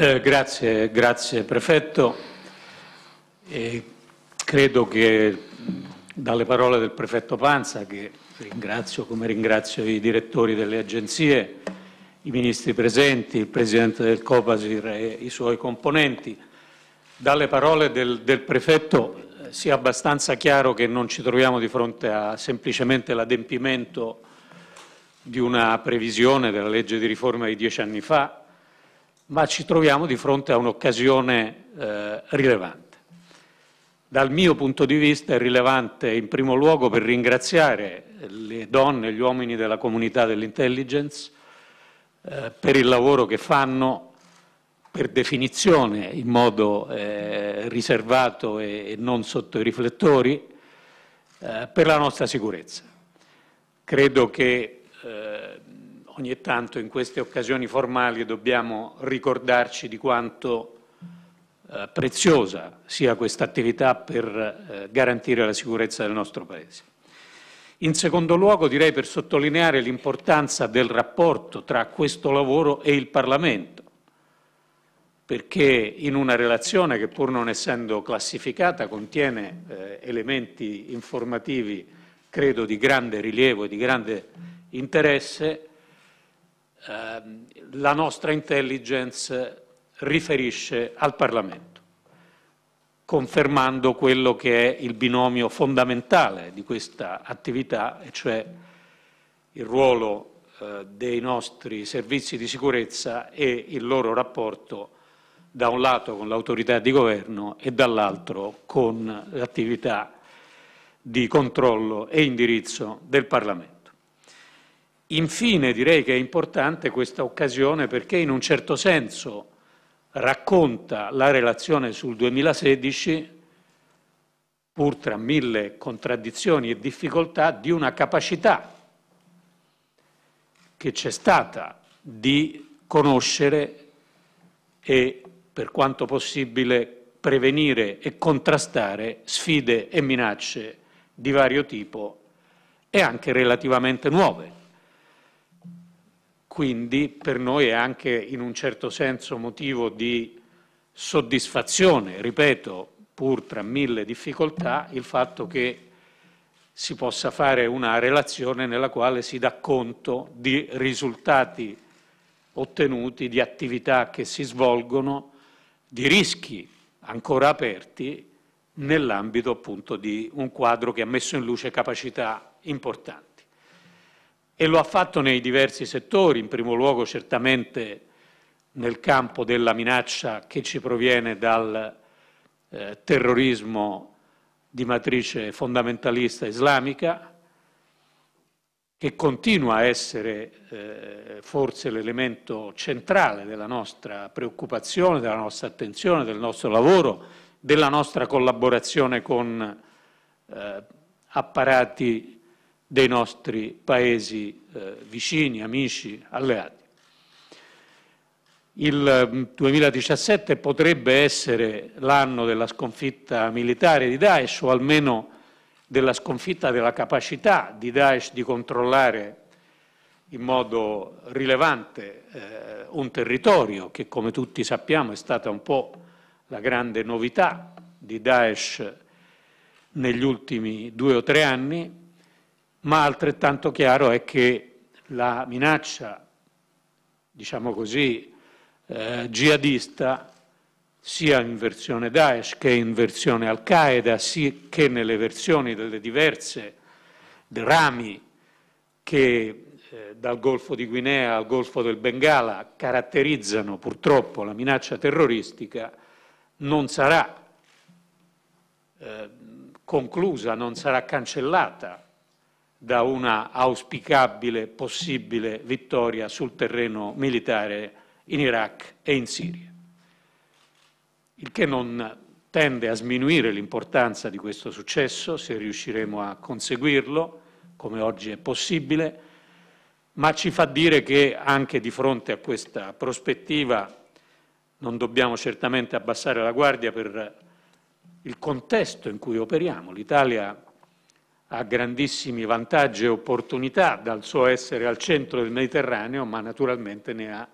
Eh, grazie, grazie Prefetto. Eh, credo che dalle parole del Prefetto Panza, che ringrazio come ringrazio i direttori delle agenzie, i ministri presenti, il Presidente del Copasir e i suoi componenti, dalle parole del, del Prefetto eh, sia abbastanza chiaro che non ci troviamo di fronte a semplicemente l'adempimento di una previsione della legge di riforma di dieci anni fa, ma ci troviamo di fronte a un'occasione eh, rilevante. Dal mio punto di vista è rilevante in primo luogo per ringraziare le donne e gli uomini della comunità dell'intelligence eh, per il lavoro che fanno per definizione in modo eh, riservato e, e, non sotto i riflettori eh, per la nostra sicurezza. Credo che eh, ogni tanto in queste occasioni formali dobbiamo ricordarci di quanto eh, preziosa sia questa attività per eh, garantire la sicurezza del nostro Paese. In secondo luogo direi per sottolineare l'importanza del rapporto tra questo lavoro e il Parlamento, perché in una relazione che pur non essendo classificata contiene eh, elementi informativi credo di grande rilievo e di grande interesse, Ehm, la nostra intelligence riferisce al Parlamento, confermando quello che è il binomio fondamentale di questa attività, e cioè il ruolo eh, dei nostri servizi di sicurezza e il loro rapporto da un lato con l'autorità di governo e dall'altro con l'attività di controllo e indirizzo del Parlamento. Infine direi che è importante questa occasione perché in un certo senso racconta la relazione sul 2016, pur tra mille contraddizioni e difficoltà, di una capacità che c'è stata di conoscere e, per quanto possibile, prevenire e contrastare sfide e minacce di vario tipo e anche relativamente nuove. Quindi per noi è anche in un certo senso motivo di soddisfazione, ripeto, pur tra mille difficoltà, il fatto che si possa fare una relazione nella quale si dà conto di risultati ottenuti, di attività che si svolgono, di rischi ancora aperti nell'ambito appunto di un quadro che ha messo in luce capacità importanti e lo ha fatto nei diversi settori, in primo luogo certamente nel campo della minaccia che ci proviene dal eh, terrorismo di matrice fondamentalista islamica, che continua a essere eh, forse l'elemento centrale della nostra preoccupazione, della nostra attenzione, del nostro lavoro, della nostra collaborazione con eh, apparati dei nostri paesi eh, vicini, amici, alleati. Il 2017 mm, potrebbe essere l'anno della sconfitta militare di Daesh o almeno della sconfitta della capacità di Daesh di controllare in modo rilevante eh, un territorio che, come tutti sappiamo, è stata un po' la grande novità di Daesh negli ultimi due o tre anni, ma altrettanto chiaro è che la minaccia, diciamo così, eh, jihadista, sia in versione Daesh che in versione Al-Qaeda, sì che nelle versioni delle diverse rami che eh, dal Golfo di Guinea al Golfo del Bengala caratterizzano purtroppo la minaccia terroristica, non sarà eh, conclusa, non sarà cancellata da una auspicabile possibile vittoria sul terreno militare in Iraq e in Siria, il che non tende a sminuire l'importanza di questo successo, se riusciremo a conseguirlo, come oggi è possibile, ma ci fa dire che anche di fronte a questa prospettiva non dobbiamo certamente abbassare la guardia per il contesto in cui operiamo. L'Italia ha grandissimi vantaggi e opportunità dal suo essere al centro del Mediterraneo, ma naturalmente ne ha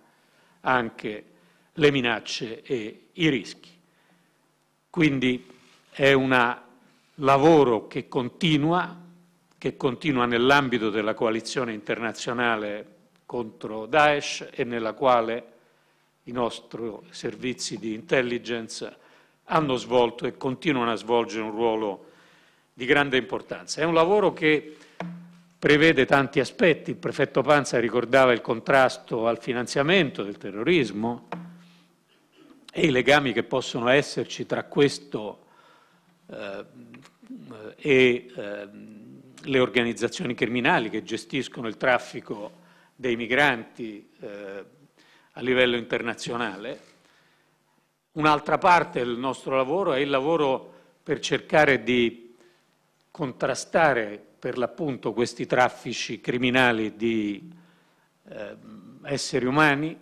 anche le minacce e i rischi. Quindi è un lavoro che continua, che continua nell'ambito della coalizione internazionale contro Daesh e nella quale i nostri servizi di intelligence hanno svolto e continuano a svolgere un ruolo di grande importanza. È un lavoro che prevede tanti aspetti. Il prefetto Panza ricordava il contrasto al finanziamento del terrorismo e i legami che possono esserci tra questo eh, e eh, le organizzazioni criminali che gestiscono il traffico dei migranti eh, a livello internazionale. Un'altra parte del nostro lavoro è il lavoro per cercare di contrastare per l'appunto questi traffici criminali di eh, esseri umani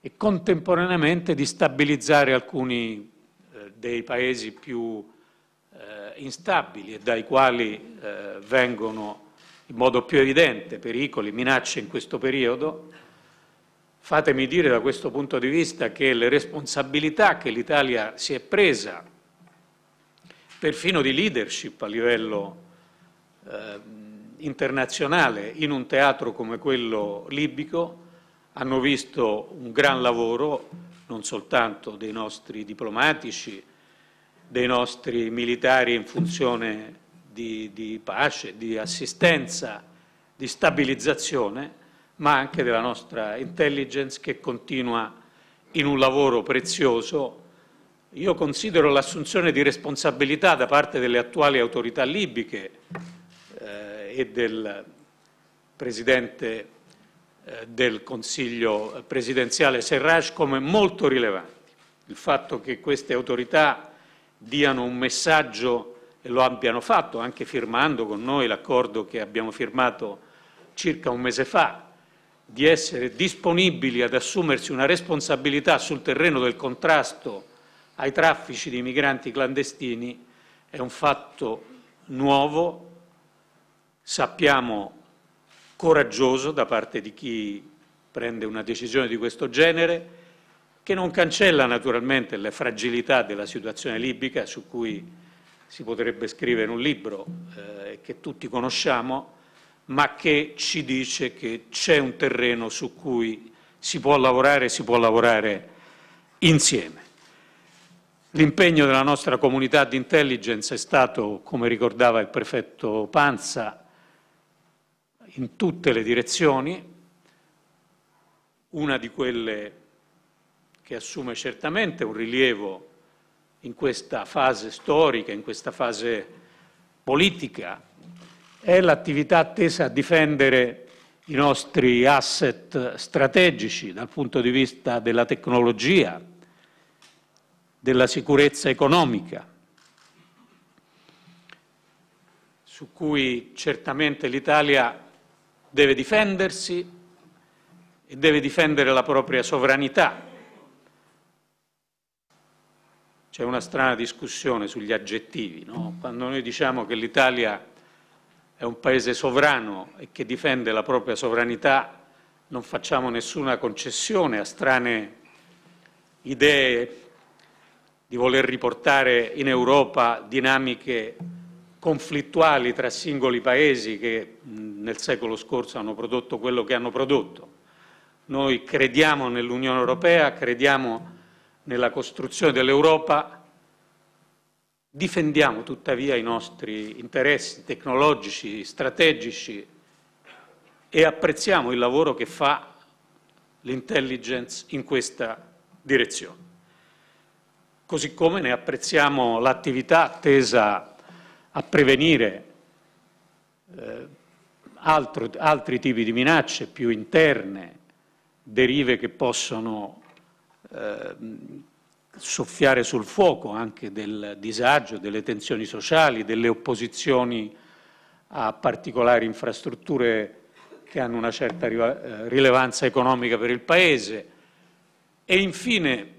e contemporaneamente di stabilizzare alcuni eh, dei paesi più eh, instabili e dai quali eh, vengono in modo più evidente pericoli, minacce in questo periodo. Fatemi dire da questo punto di vista che le responsabilità che l'Italia si è presa perfino di leadership a livello eh, internazionale in un teatro come quello libico, hanno visto un gran lavoro non soltanto dei nostri diplomatici, dei nostri militari in funzione di, di pace, di assistenza, di stabilizzazione, ma anche della nostra intelligence che continua in un lavoro prezioso io considero l'assunzione di responsabilità da parte delle attuali autorità libiche eh, e del Presidente eh, del Consiglio presidenziale Serraj come molto rilevanti. Il fatto che queste autorità diano un messaggio e lo abbiano fatto anche firmando con noi l'accordo che abbiamo firmato circa un mese fa di essere disponibili ad assumersi una responsabilità sul terreno del contrasto ai traffici di migranti clandestini è un fatto nuovo, sappiamo coraggioso da parte di chi prende una decisione di questo genere, che non cancella naturalmente le fragilità della situazione libica, su cui si potrebbe scrivere un libro eh, che tutti conosciamo, ma che ci dice che c'è un terreno su cui si può lavorare e si può lavorare insieme. L'impegno della nostra comunità di intelligence è stato, come ricordava il prefetto Panza, in tutte le direzioni, una di quelle che assume certamente un rilievo in questa fase storica, in questa fase politica, è l'attività tesa a difendere i nostri asset strategici dal punto di vista della tecnologia, della sicurezza economica, su cui certamente l'Italia deve difendersi e deve difendere la propria sovranità. C'è una strana discussione sugli aggettivi, no? quando noi diciamo che l'Italia è un paese sovrano e che difende la propria sovranità, non facciamo nessuna concessione a strane idee di voler riportare in Europa dinamiche conflittuali tra singoli paesi che nel secolo scorso hanno prodotto quello che hanno prodotto. Noi crediamo nell'Unione Europea, crediamo nella costruzione dell'Europa, difendiamo tuttavia i nostri interessi tecnologici, strategici e apprezziamo il lavoro che fa l'intelligence in questa direzione. Così come ne apprezziamo l'attività tesa a prevenire eh, altro, altri tipi di minacce più interne, derive che possono eh, soffiare sul fuoco anche del disagio, delle tensioni sociali, delle opposizioni a particolari infrastrutture che hanno una certa eh, rilevanza economica per il Paese. E infine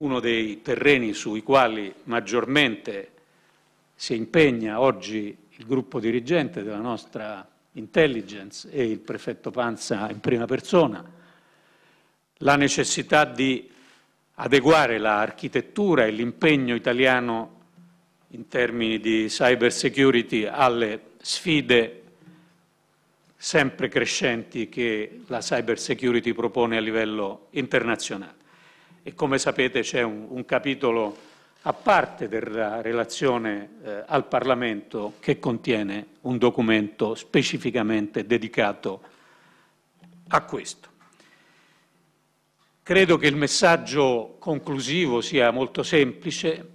uno dei terreni sui quali maggiormente si impegna oggi il gruppo dirigente della nostra intelligence e il prefetto Panza in prima persona, la necessità di adeguare l'architettura e l'impegno italiano in termini di cyber security alle sfide sempre crescenti che la cyber security propone a livello internazionale e come sapete c'è un, un, capitolo a parte della relazione eh, al Parlamento che contiene un documento specificamente dedicato a questo. Credo che il messaggio conclusivo sia molto semplice.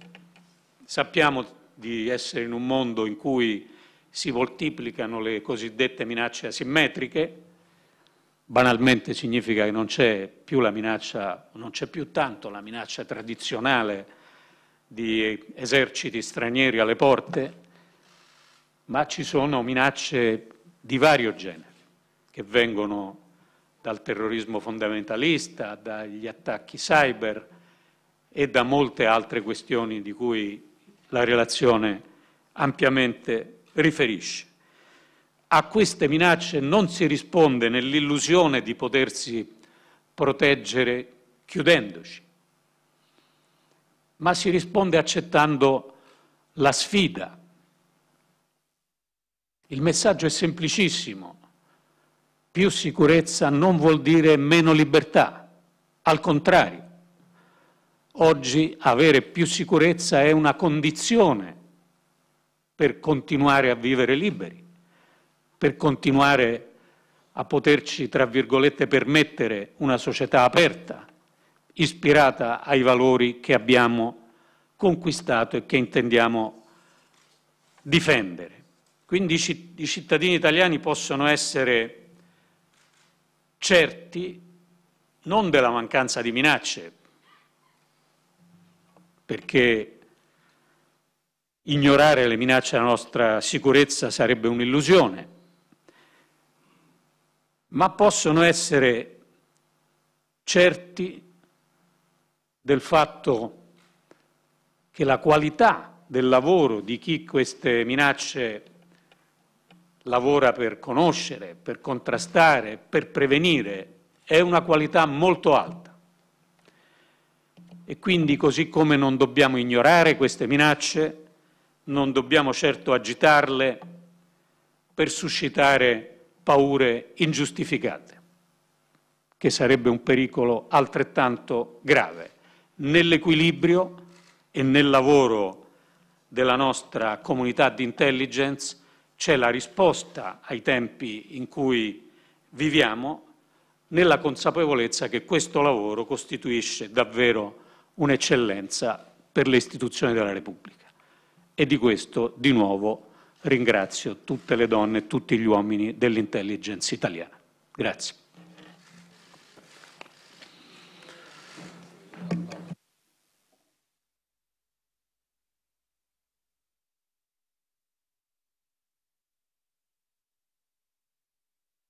Sappiamo di essere in un mondo in cui si moltiplicano le cosiddette minacce asimmetriche, banalmente significa che non c'è più la minaccia, non c'è più tanto la minaccia tradizionale di eserciti stranieri alle porte, ma ci sono minacce di vario genere che vengono dal terrorismo fondamentalista, dagli attacchi cyber e da molte altre questioni di cui la relazione ampiamente riferisce. A queste minacce non si risponde nell'illusione di potersi proteggere chiudendoci, ma si risponde accettando la sfida. Il messaggio è semplicissimo. Più sicurezza non vuol dire meno libertà, al contrario. Oggi avere più sicurezza è una condizione per continuare a vivere liberi per continuare a poterci, tra virgolette, permettere una società aperta, ispirata ai valori che abbiamo conquistato e che intendiamo difendere. Quindi i cittadini italiani possono essere certi non della mancanza di minacce, perché ignorare le minacce alla nostra sicurezza sarebbe un'illusione, ma possono essere certi del fatto che la qualità del lavoro di chi queste minacce lavora per conoscere, per contrastare, per prevenire, è una qualità molto alta. E quindi così come non dobbiamo ignorare queste minacce, non dobbiamo certo agitarle per suscitare paure ingiustificate, che sarebbe un pericolo altrettanto grave nell'equilibrio e nel lavoro della nostra comunità di intelligence c'è la risposta ai tempi in cui viviamo nella consapevolezza che questo lavoro costituisce davvero un'eccellenza per le istituzioni della Repubblica. E di questo, di nuovo, ringrazio tutte le donne e tutti gli uomini dell'intelligence italiana. Grazie.